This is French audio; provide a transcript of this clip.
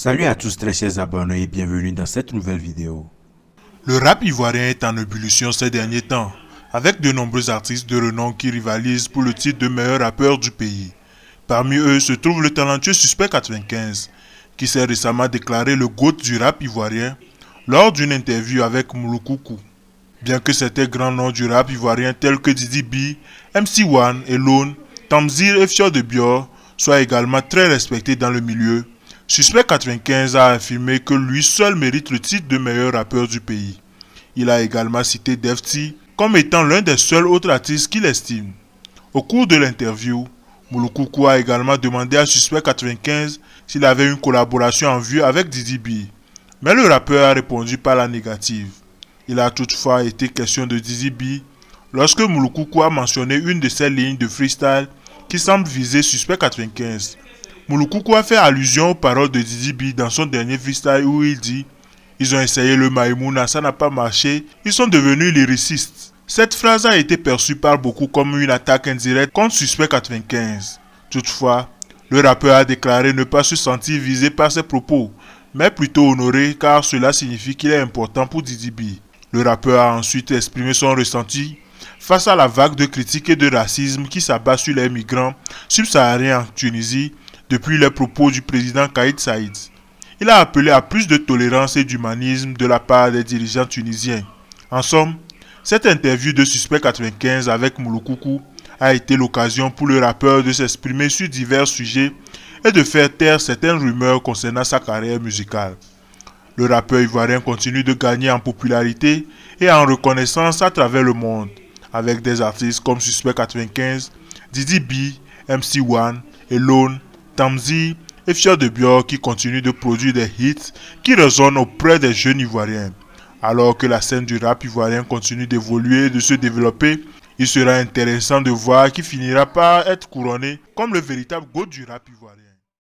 Salut à tous très chers abonnés et bienvenue dans cette nouvelle vidéo. Le rap ivoirien est en ébullition ces derniers temps, avec de nombreux artistes de renom qui rivalisent pour le titre de meilleur rappeur du pays. Parmi eux se trouve le talentueux Suspect 95, qui s'est récemment déclaré le GOAT du rap ivoirien lors d'une interview avec Mouloukoukou. Bien que certains grands noms du rap ivoirien tels que Didi B, MC One, Elone, Tamzir et Fior de Biore soient également très respectés dans le milieu, Suspect95 a affirmé que lui seul mérite le titre de meilleur rappeur du pays. Il a également cité Defty comme étant l'un des seuls autres artistes qu'il estime. Au cours de l'interview, Mouloukoukou a également demandé à Suspect95 s'il avait une collaboration en vue avec Dizzy B. Mais le rappeur a répondu par la négative. Il a toutefois été question de Dizzy B lorsque Mouloukoukou a mentionné une de ses lignes de freestyle qui semble viser Suspect 95. Mouloukoukou a fait allusion aux paroles de Didi B dans son dernier freestyle où il dit Ils ont essayé le Maïmouna, ça n'a pas marché, ils sont devenus lyricistes. Cette phrase a été perçue par beaucoup comme une attaque indirecte contre Suspect 95. Toutefois, le rappeur a déclaré ne pas se sentir visé par ses propos, mais plutôt honoré car cela signifie qu'il est important pour Didi B. Le rappeur a ensuite exprimé son ressenti face à la vague de critiques et de racisme qui s'abat sur les migrants subsahariens en Tunisie depuis les propos du président Kaïd Saïd. Il a appelé à plus de tolérance et d'humanisme de la part des dirigeants tunisiens. En somme, cette interview de Suspect 95 avec Mouloukoukou a été l'occasion pour le rappeur de s'exprimer sur divers sujets et de faire taire certaines rumeurs concernant sa carrière musicale. Le rappeur ivoirien continue de gagner en popularité et en reconnaissance à travers le monde, avec des artistes comme Suspect 95, Didi B, MC One, Lone, Tamzi et Fier de Bior qui continuent de produire des hits qui résonnent auprès des jeunes Ivoiriens. Alors que la scène du rap ivoirien continue d'évoluer et de se développer, il sera intéressant de voir qui finira par être couronné comme le véritable go du rap ivoirien.